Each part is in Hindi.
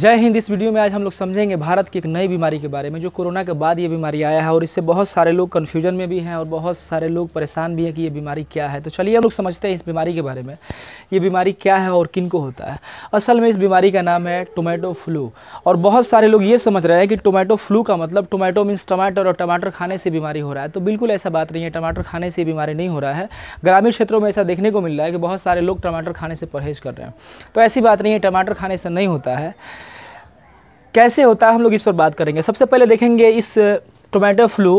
जय हिंद इस वीडियो में आज हम लोग समझेंगे भारत की एक नई बीमारी के बारे में जो कोरोना के बाद ये बीमारी आया है और इससे बहुत सारे लोग कन्फ्यूजन में भी हैं और बहुत सारे लोग परेशान भी हैं कि ये बीमारी क्या है तो चलिए हम लोग समझते हैं इस बीमारी के बारे में ये बीमारी क्या है और किन को होता है असल में इस बीमारी का नाम है टोमेटो फ्लू और बहुत सारे लोग ये समझ रहे हैं कि टोमेटो फ्लू का मतलब टोमेटो मीन्स टमाटर और टमाटर खाने से बीमारी हो रहा है तो बिल्कुल ऐसा बात नहीं है टमाटर खाने से बीमारी नहीं हो रहा है ग्रामीण क्षेत्रों में ऐसा देखने को मिल रहा है कि बहुत सारे लोग टमाटर खाने से परहेज कर रहे हैं तो ऐसी बात नहीं है टमाटर खाने से नहीं होता है कैसे होता है हम लोग इस पर बात करेंगे सबसे पहले देखेंगे इस टोमेटो फ्लू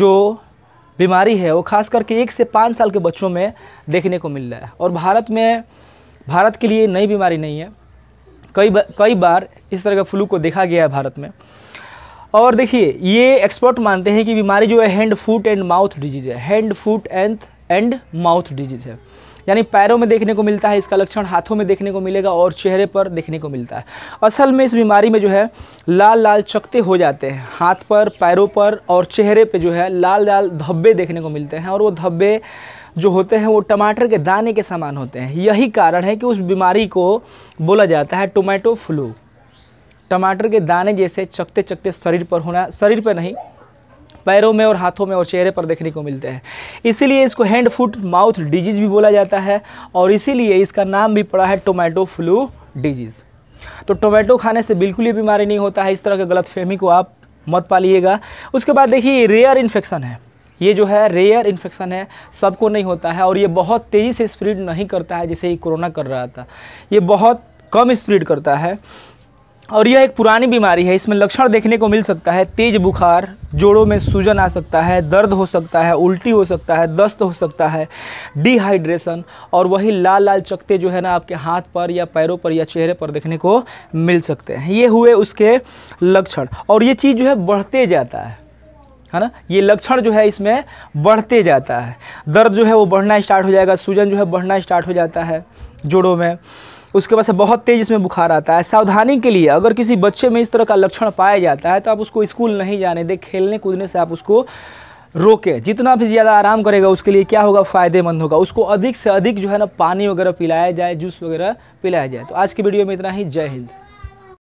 जो बीमारी है वो खास करके एक से पाँच साल के बच्चों में देखने को मिल रहा है और भारत में भारत के लिए नई बीमारी नहीं है कई बा, कई बार इस तरह का फ्लू को देखा गया है भारत में और देखिए ये एक्सपर्ट मानते हैं कि बीमारी जो है hand foot and mouth disease है hand foot and and mouth disease है यानी पैरों में देखने को मिलता है इसका लक्षण हाथों में देखने को मिलेगा और चेहरे पर देखने को मिलता है असल में इस बीमारी में जो है लाल लाल चकते हो जाते हैं हाथ पर पैरों पर और चेहरे पर जो है लाल लाल धब्बे देखने को मिलते हैं और वो धब्बे जो होते हैं वो टमाटर के दाने के समान होते हैं यही कारण है कि उस बीमारी को बोला जाता है टोमेटो फ्लू टमाटर के दाने जैसे चकते चकते शरीर पर होना शरीर पर नहीं पैरों में और हाथों में और चेहरे पर देखने को मिलते हैं इसीलिए इसको हैंड फुट माउथ डिजीज़ भी बोला जाता है और इसीलिए इसका नाम भी पड़ा है टोमेटो फ्लू डिजीज़ तो टोमेटो खाने से बिल्कुल ही बीमारी नहीं होता है इस तरह के गलतफहमी को आप मत पालिएगा उसके बाद देखिए रेयर इन्फेक्शन है ये जो है रेयर इन्फेक्शन है सबको नहीं होता है और ये बहुत तेज़ी से स्प्रीड नहीं करता है जैसे ये कोरोना कर रहा था ये बहुत कम स्प्रेड करता है और यह एक पुरानी बीमारी है इसमें लक्षण देखने को मिल सकता है तेज बुखार जोड़ों में सूजन आ सकता है दर्द हो सकता है उल्टी हो सकता है दस्त हो सकता है डिहाइड्रेशन और वही लाल लाल चकते जो है ना आपके हाथ पर या पैरों पर या चेहरे पर देखने को मिल सकते हैं ये हुए उसके लक्षण और ये चीज़ जो है बढ़ते जाता है है ना ये लक्षण जो है इसमें बढ़ते जाता है दर्द जो है वो बढ़ना स्टार्ट हो जाएगा सूजन जो है बढ़ना स्टार्ट हो जाता है जोड़ों में उसके बाद से बहुत तेज़ इसमें बुखार आता है सावधानी के लिए अगर किसी बच्चे में इस तरह का लक्षण पाया जाता है तो आप उसको स्कूल नहीं जाने दें खेलने कूदने से आप उसको रोके जितना भी ज़्यादा आराम करेगा उसके लिए क्या होगा फ़ायदेमंद होगा उसको अधिक से अधिक जो है ना पानी वगैरह पिलाया जाए जूस वगैरह पिलाया जाए तो आज की वीडियो में इतना ही जय हिंद